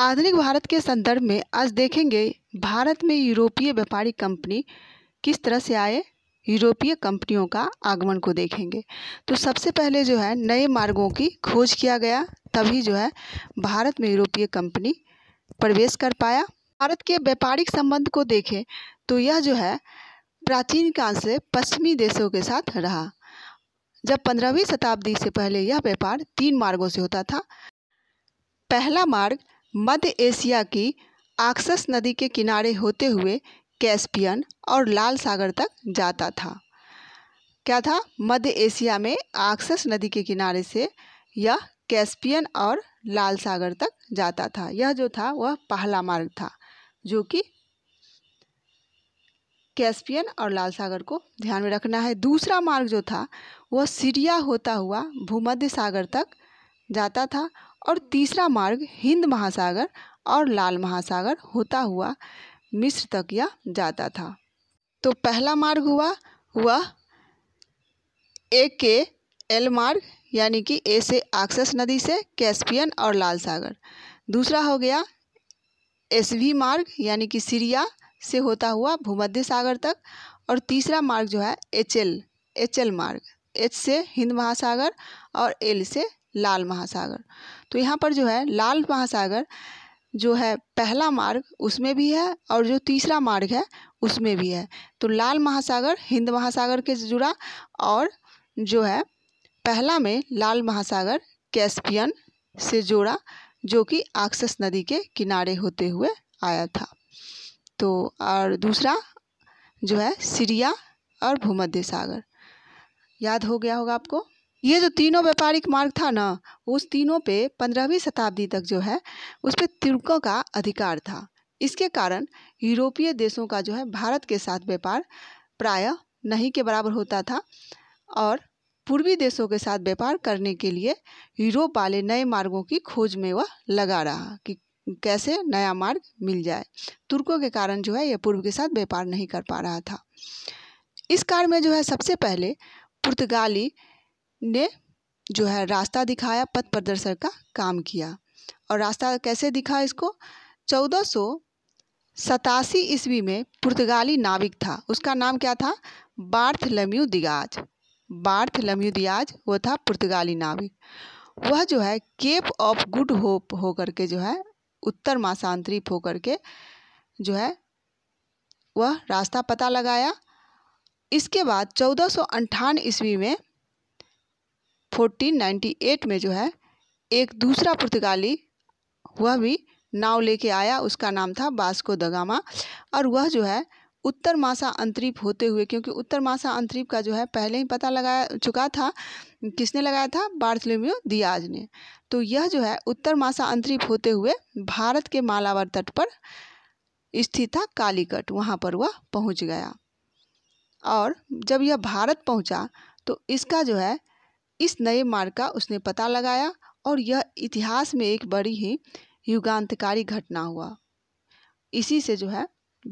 आधुनिक भारत के संदर्भ में आज देखेंगे भारत में यूरोपीय व्यापारी कंपनी किस तरह से आए यूरोपीय कंपनियों का आगमन को देखेंगे तो सबसे पहले जो है नए मार्गों की खोज किया गया तभी जो है भारत में यूरोपीय कंपनी प्रवेश कर पाया भारत के व्यापारिक संबंध को देखें तो यह जो है प्राचीन काल से पश्चिमी देशों के साथ रहा जब पंद्रहवीं शताब्दी से पहले यह व्यापार तीन मार्गों से होता था पहला मार्ग मध्य एशिया की आक्सस नदी के किनारे होते हुए कैस्पियन और लाल सागर तक जाता था क्या था मध्य एशिया में आक्सस नदी के किनारे से यह कैस्पियन और लाल सागर तक जाता था यह जो था वह पहला मार्ग था जो कि कैस्पियन और लाल सागर को ध्यान में रखना है दूसरा मार्ग जो था वह सीरिया होता हुआ भूमध्य सागर तक जाता था और तीसरा मार्ग हिंद महासागर और लाल महासागर होता हुआ मिस्र तक यह जाता था तो पहला मार्ग हुआ वह ए के एल मार्ग यानी कि ए से आक्सस नदी से कैस्पियन और लाल सागर दूसरा हो गया एस वी मार्ग यानी कि सीरिया से होता हुआ भूमध्य सागर तक और तीसरा मार्ग जो है एच एल एच एल मार्ग एच से हिंद महासागर और एल से लाल महासागर तो यहाँ पर जो है लाल महासागर जो है पहला मार्ग उसमें भी है और जो तीसरा मार्ग है उसमें भी है तो लाल महासागर हिंद महासागर के जुड़ा और जो है पहला में लाल महासागर कैस्पियन से जोड़ा जो कि आक्सस नदी के किनारे होते हुए आया था तो और दूसरा जो है सीरिया और भूमध्य सागर याद हो गया होगा आपको ये जो तीनों व्यापारिक मार्ग था ना उस तीनों पे पंद्रहवीं शताब्दी तक जो है उस पर तुर्कों का अधिकार था इसके कारण यूरोपीय देशों का जो है भारत के साथ व्यापार प्राय नहीं के बराबर होता था और पूर्वी देशों के साथ व्यापार करने के लिए यूरोप वाले नए मार्गों की खोज में वह लगा रहा कि कैसे नया मार्ग मिल जाए तुर्कों के कारण जो है यह पूर्व के साथ व्यापार नहीं कर पा रहा था इस कार्य में जो है सबसे पहले पुर्तगाली ने जो है रास्ता दिखाया पथ प्रदर्शन का काम किया और रास्ता कैसे दिखा इसको चौदह सौ सतासी ईस्वी में पुर्तगाली नाविक था उसका नाम क्या था बार्थलम्यू दियाज बार्थलम्यू दियाज वो था पुर्तगाली नाविक वह जो है केप ऑफ गुड होप होकर के जो है उत्तर मासांतरिप होकर के जो है वह रास्ता पता लगाया इसके बाद चौदह सौ ईस्वी में फोर्टीन नाइन्टी एट में जो है एक दूसरा पुर्तगाली वह भी नाव लेके आया उसका नाम था बास्को दगामा और वह जो है उत्तर मासा अंतरीप होते हुए क्योंकि उत्तर मासा अंतरीप का जो है पहले ही पता लगा चुका था किसने लगाया था बार्थलोम्यो दियाज ने तो यह जो है उत्तर मासा अंतरीप होते हुए भारत के मालावर तट पर स्थित था कालीकट वहाँ पर वह पहुँच गया और जब यह भारत पहुँचा तो इसका जो है इस नए मार्ग का उसने पता लगाया और यह इतिहास में एक बड़ी ही युगांतकारी घटना हुआ इसी से जो है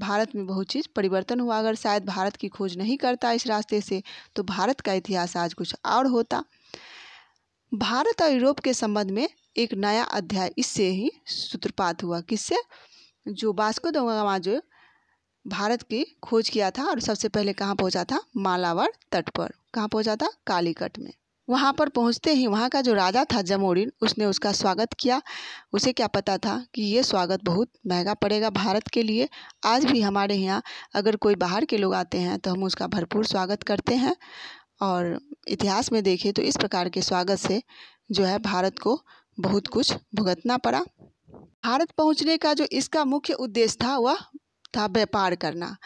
भारत में बहुत चीज़ परिवर्तन हुआ अगर शायद भारत की खोज नहीं करता इस रास्ते से तो भारत का इतिहास आज कुछ और होता भारत और यूरोप के संबंध में एक नया अध्याय इससे ही सूत्रपात हुआ किससे जो बास्को दोगामा जो भारत की खोज किया था और सबसे पहले कहाँ पहुँचा था मालावर तट पर कहाँ पहुँचा था कालीकट में वहाँ पर पहुँचते ही वहाँ का जो राजा था जमोरिन उसने उसका स्वागत किया उसे क्या पता था कि ये स्वागत बहुत महंगा पड़ेगा भारत के लिए आज भी हमारे यहाँ अगर कोई बाहर के लोग आते हैं तो हम उसका भरपूर स्वागत करते हैं और इतिहास में देखें तो इस प्रकार के स्वागत से जो है भारत को बहुत कुछ भुगतना पड़ा भारत पहुँचने का जो इसका मुख्य उद्देश्य था वह था व्यापार करना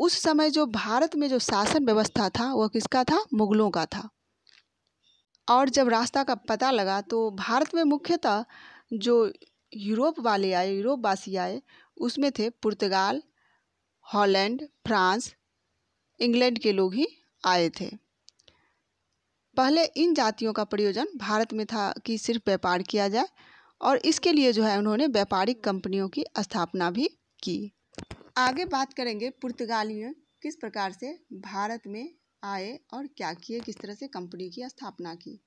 उस समय जो भारत में जो शासन व्यवस्था था वह किसका था मुगलों का था और जब रास्ता का पता लगा तो भारत में मुख्यतः जो यूरोप वाले आए यूरोपवासी आए उसमें थे पुर्तगाल हॉलैंड फ्रांस इंग्लैंड के लोग ही आए थे पहले इन जातियों का प्रयोजन भारत में था कि सिर्फ व्यापार किया जाए और इसके लिए जो है उन्होंने व्यापारिक कंपनियों की स्थापना भी की आगे बात करेंगे पुर्तगालियों किस प्रकार से भारत में आए और क्या किए किस तरह से कंपनी की स्थापना की